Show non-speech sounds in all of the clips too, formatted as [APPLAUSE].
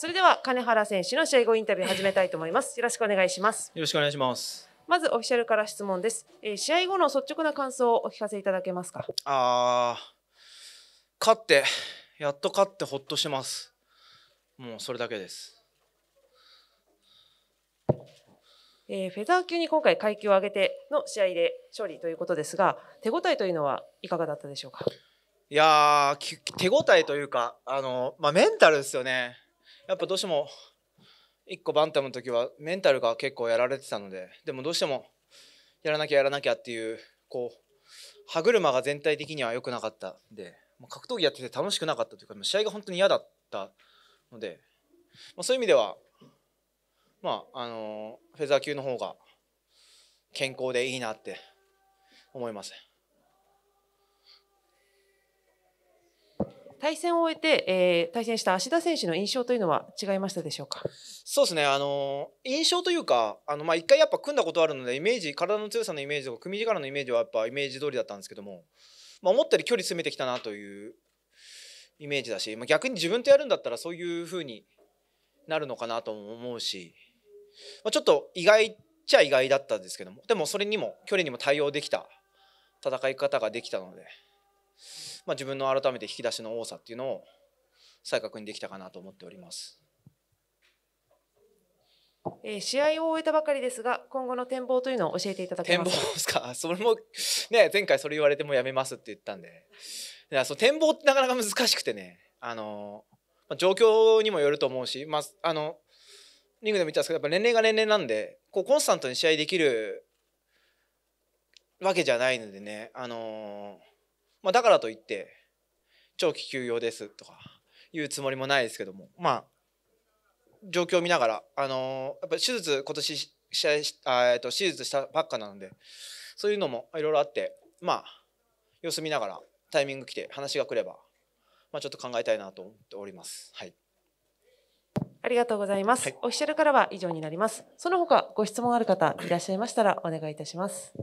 それでは金原選手の試合後インタビュー始めたいと思います。よろしくお願いします。よろしくお願いします。まずオフィシャルから質問です。えー、試合後の率直な感想をお聞かせいただけますか。ああ、勝ってやっと勝ってほっとしてます。もうそれだけです。えー、フェザー級に今回階級を上げての試合で勝利ということですが、手応えというのはいかがだったでしょうか。いや手応えというか、あのまあ、メンタルですよね。やっぱどうしても1個バンタムの時はメンタルが結構やられてたのででもどうしてもやらなきゃやらなきゃっていうこう歯車が全体的には良くなかったんで格闘技やってて楽しくなかったというか試合が本当に嫌だったので、まそういう意味では、まああのフェザー級の方が健康でいいなって思います。対戦を終えて、えー、対戦した芦田選手の印象というのは違いましたでしょうかそうですね、あの印象というか、あのまあ、1回やっぱ組んだことあるので、イメージ、体の強さのイメージとか、組み力のイメージはやっぱイメージ通りだったんですけども、まあ、思ったより距離詰めてきたなというイメージだし、まあ、逆に自分とやるんだったら、そういうふうになるのかなとも思うし、まあ、ちょっと意外っちゃ意外だったんですけども、でもそれにも、距離にも対応できた戦い方ができたので。まあ、自分の改めて引き出しの多さっていうのを再確認できたかなと思っております。えー、試合を終えたばかりですが今後の展望というのを教えていただけます展望ですか [LAUGHS] それも、ね、前回それ言われてもやめますって言ったんでいやそう展望ってなかなか難しくてねあの、まあ、状況にもよると思うし、まあ、あのリングでも言ったんですけどやっぱ年齢が年齢なんでこうコンスタントに試合できるわけじゃないのでねあのまあ、だからといって長期休養ですとかいうつもりもないですけどもまあ状況を見ながら、あのー、やっぱ手術今年試合あと手術したばっかなのでそういうのもいろいろあってまあ様子見ながらタイミング来て話が来れば、まあ、ちょっと考えたいなと思っております。はいありがとうございます、はい、オフィシャルからは以上になります。その他ご質問ある方いらっしゃいましたらお願いいたします。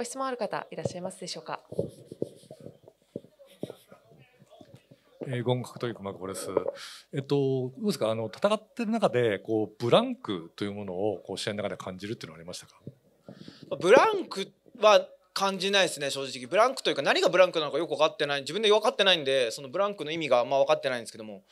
ご質問ある方いらっしゃいますでしょうか。えー、言学という熊久保です。えっと、どうですか、あの戦ってる中で、こうブランクというものを、こう試合の中で感じるっていうのはありましたか。ブランクは感じないですね正直ブランクというか何がブランクなのかよく分かってない自分で分かってないんでそのブランクの意味があんま分かってないんですけども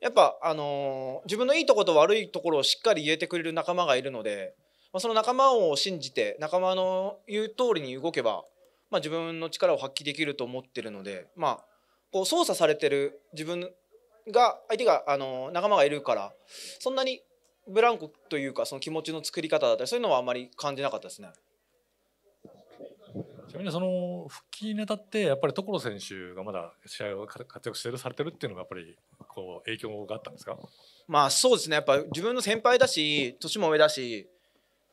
やっぱあのー、自分のいいところと悪いところをしっかり言えてくれる仲間がいるのでまあ、その仲間を信じて仲間の言う通りに動けば、まあ、自分の力を発揮できると思ってるので、まあ、こう操作されてる自分が相手があの仲間がいるからそんなにブランコというかその気持ちの作り方だったりそういうのはあまり感じなかったですね。ちなみにその復帰にタってやっぱり所選手がまだ試合を活躍してるされてるっていうのがやっぱりこう影響があったんですかまあそうですねやっぱ自分の先輩だし年も上だし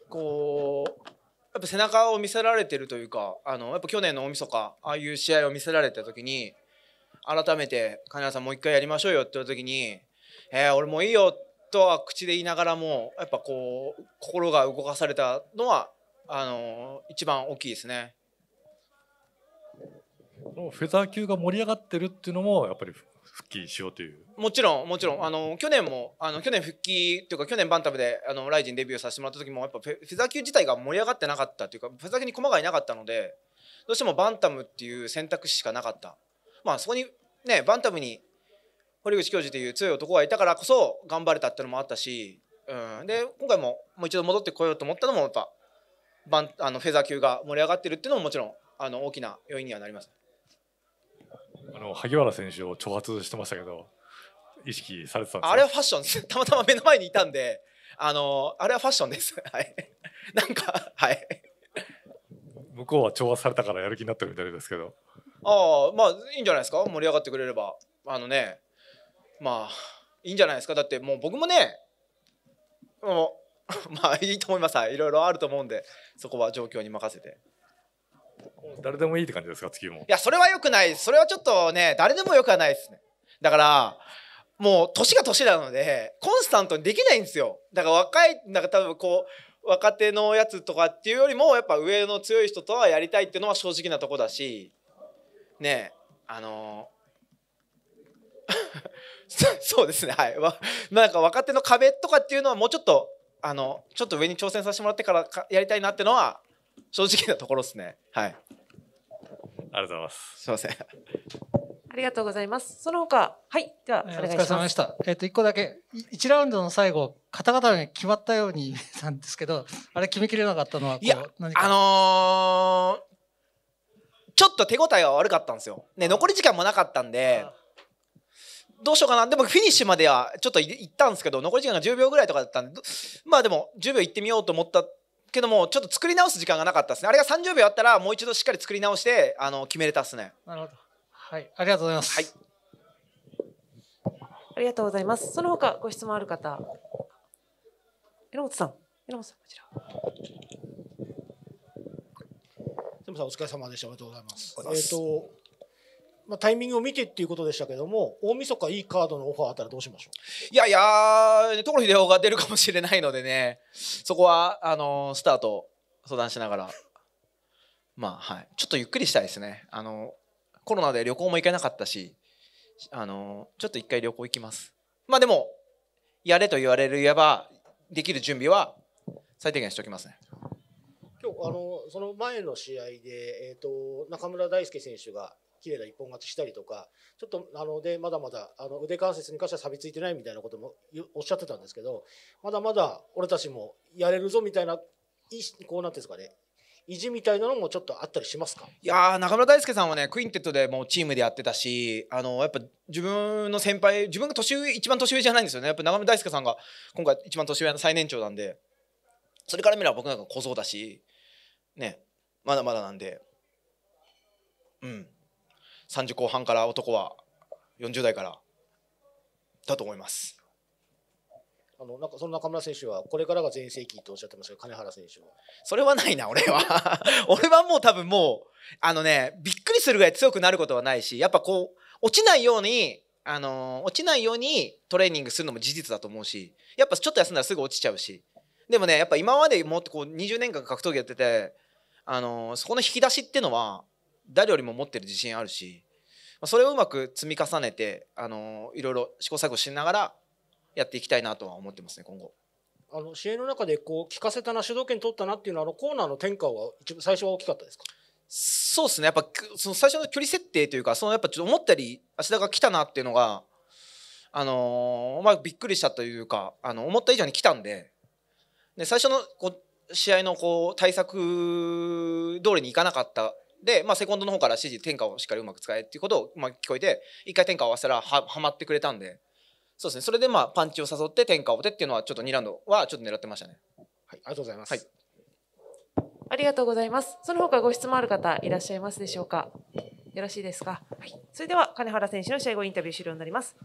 こうやっぱ背中を見せられてるというかあのやっぱ去年の大晦日ああいう試合を見せられた時に改めて「金谷さんもう一回やりましょうよ」って言った時に「えー、俺もういいよ」とは口で言いながらもやっぱこう心が動かされたのはあの一番大きいですね。のフェザー級が盛り上がってるっていうのもやっぱり復帰しようというもちろんもちろんあの去年もあの去年復帰というか去年バンタムであのライジンデビューさせてもらった時もやっぱフェザー級自体が盛り上がってなかったというかフェザー級に駒がいなかったのでどうしてもバンタムっていう選択肢しかなかったまあそこにねバンタムに堀口教授という強い男がいたからこそ頑張れたっていうのもあったし、うん、で今回ももう一度戻ってこようと思ったのもやっぱバンあのフェザー級が盛り上がってるっていうのももちろんあの大きな要因にはなります。あの萩原選手を挑発してましたけど意識されてたんですかあれはファッションです [LAUGHS] たまたま目の前にいたんであのあれはファッションです [LAUGHS] はいなんかはい向こうは調和されたからやる気になってるみたいですけどああまあいいんじゃないですか盛り上がってくれればあのねまあいいんじゃないですかだってもう僕もねもう [LAUGHS] まあいいと思いますはいいろいろあると思うんでそこは状況に任せて。誰でもいいって感じですか月もいやそれはよくないそれはちょっとね誰でもよくはないですねだからもう年が年なのでコンスタントにできないんですよだから若いなんか多分こう若手のやつとかっていうよりもやっぱ上の強い人とはやりたいっていうのは正直なとこだしねあの [LAUGHS] そうですねはいなんか若手の壁とかっていうのはもうちょっとあのちょっと上に挑戦させてもらってからやりたいなってのは正直なところですね。はい。ありがとうございます。すみません。ありがとうございます。その他、はい、ではお願いします。お疲れ様でした。えっ、ー、と一個だけ一ラウンドの最後、方々に決まったようになんですけど、あれ決めきれなかったのはいや何あのー、ちょっと手応えは悪かったんですよ。ね残り時間もなかったんで。どうしようかなでもフィニッシュまではちょっと行ったんですけど残り時間が10秒ぐらいとかだったんでまあでも10秒行ってみようと思ったけどもちょっと作り直す時間がなかったですねあれが30秒あったらもう一度しっかり作り直してあの決めれたっすねなるほどはいありがとうございます、はい、ありがとうございますその他ご質問ある方榎本さん榎本さんこちらセムさんお疲れ様でしたありがとうございますえっ、ー、とまあ、タイミングを見てっていうことでしたけども大晦日いいカードのオファーあったらどうしましょういやいや所秀夫が出るかもしれないのでねそこはあのスタート、相談しながらまあはいちょっとゆっくりしたいですねあのコロナで旅行も行けなかったしあのちょっと一回旅行行きますまあでもやれと言われる言えばできる準備は最低限しておきますね今日あのその前の試合で、えーと中村大輔選手が綺麗な一本勝ちしたりとかちょっとあのでまだまだあの腕関節に関しては錆びついてないみたいなこともおっしゃってたんですけどまだまだ俺たちもやれるぞみたいなこうなんていうんですかね意地みたいなのもちょっとあったりしますかいや中村大輔さんはねクインテットでもうチームでやってたしあのやっぱ自分の先輩自分が年上一番年上じゃないんですよねやっぱ中村大輔さんが今回一番年上の最年長なんでそれから見れば僕なんか小僧だしねまだまだなんでうん30後半から男は40代からだと思います。あのなんかその中村選手はこれからが全盛期とおっしゃってましたけど金原選手はそれはないな俺は [LAUGHS] 俺はもう多分もうあのねびっくりするぐらい強くなることはないしやっぱこう落ちないようにあの落ちないようにトレーニングするのも事実だと思うしやっぱちょっと休んだらすぐ落ちちゃうしでもねやっぱ今までもっとこう20年間格闘技やっててあのそこの引き出しっていうのは誰よりも持ってる自信あるし、まあ、それをうまく積み重ねて、あのいろいろ試行錯誤しながらやっていきたいなとは思ってますね今後。あの試合の中でこう聞かせたな主導権取ったなっていうのはあのコーナーの転換は一番最初は大きかったですかそうですねやっぱその最初の距離設定というかそのやっぱちょっと思ったより足田が来たなっていうのが、あのー、まあ、びっくりしたというかあの思った以上に来たんでで最初のこう試合のこう対策通りにいかなかったで、まあ、セコンドの方から指示天下をしっかりうまく使えっていうことを、まあ、聞こえて一回天下を合わせたらははまってくれたんでそうですねそれでまあパンチを誘って天下を打てっていうのはちょっと2ラウンドはちょっと狙ってましたね。はい、ありがとうございます、はい、ありがとうございます。その他ご質問ある方いらっしゃいますでしょうか。よろしいですか。はい、それでは金原選手の試合後インタビュー終了になります。